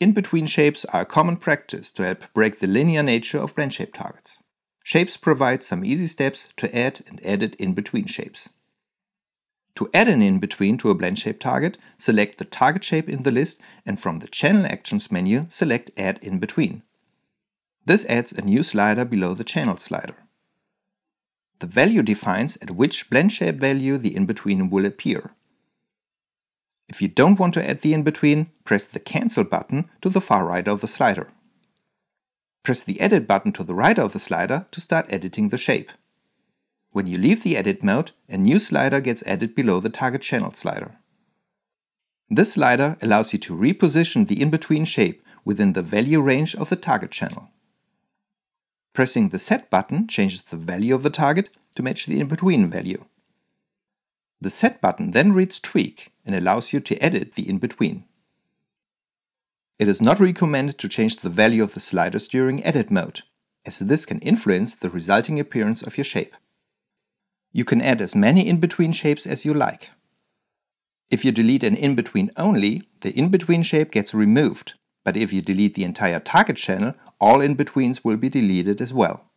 In-between shapes are a common practice to help break the linear nature of blend shape targets. Shapes provide some easy steps to add and edit in-between shapes. To add an in-between to a blend shape target, select the target shape in the list and from the Channel Actions menu, select Add in-between. This adds a new slider below the channel slider. The value defines at which blend shape value the in-between will appear. If you don't want to add the in-between, press the Cancel button to the far right of the slider. Press the Edit button to the right of the slider to start editing the shape. When you leave the edit mode, a new slider gets added below the target channel slider. This slider allows you to reposition the in-between shape within the value range of the target channel. Pressing the Set button changes the value of the target to match the in-between value. The Set button then reads Tweak and allows you to edit the in-between. It is not recommended to change the value of the sliders during edit mode, as this can influence the resulting appearance of your shape. You can add as many in-between shapes as you like. If you delete an in-between only, the in-between shape gets removed, but if you delete the entire target channel, all in-betweens will be deleted as well.